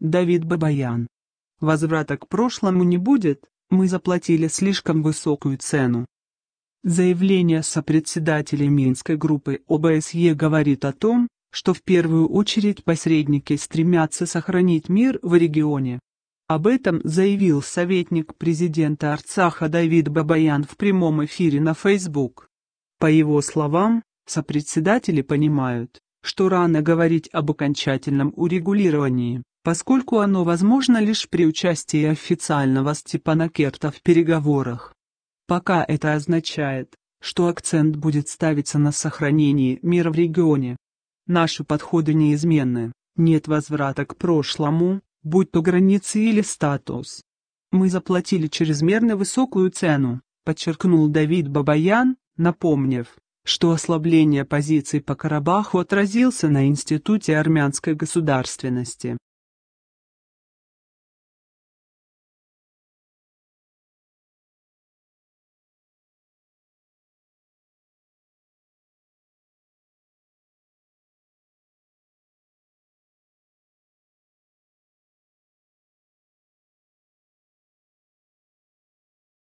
Давид Бабаян. Возврата к прошлому не будет, мы заплатили слишком высокую цену. Заявление сопредседателя Минской группы ОБСЕ говорит о том, что в первую очередь посредники стремятся сохранить мир в регионе. Об этом заявил советник президента Арцаха Давид Бабаян в прямом эфире на Facebook. По его словам, сопредседатели понимают, что рано говорить об окончательном урегулировании поскольку оно возможно лишь при участии официального Степана Керта в переговорах. Пока это означает, что акцент будет ставиться на сохранении мира в регионе. Наши подходы неизменны, нет возврата к прошлому, будь то границы или статус. Мы заплатили чрезмерно высокую цену, подчеркнул Давид Бабаян, напомнив, что ослабление позиций по Карабаху отразился на Институте армянской государственности.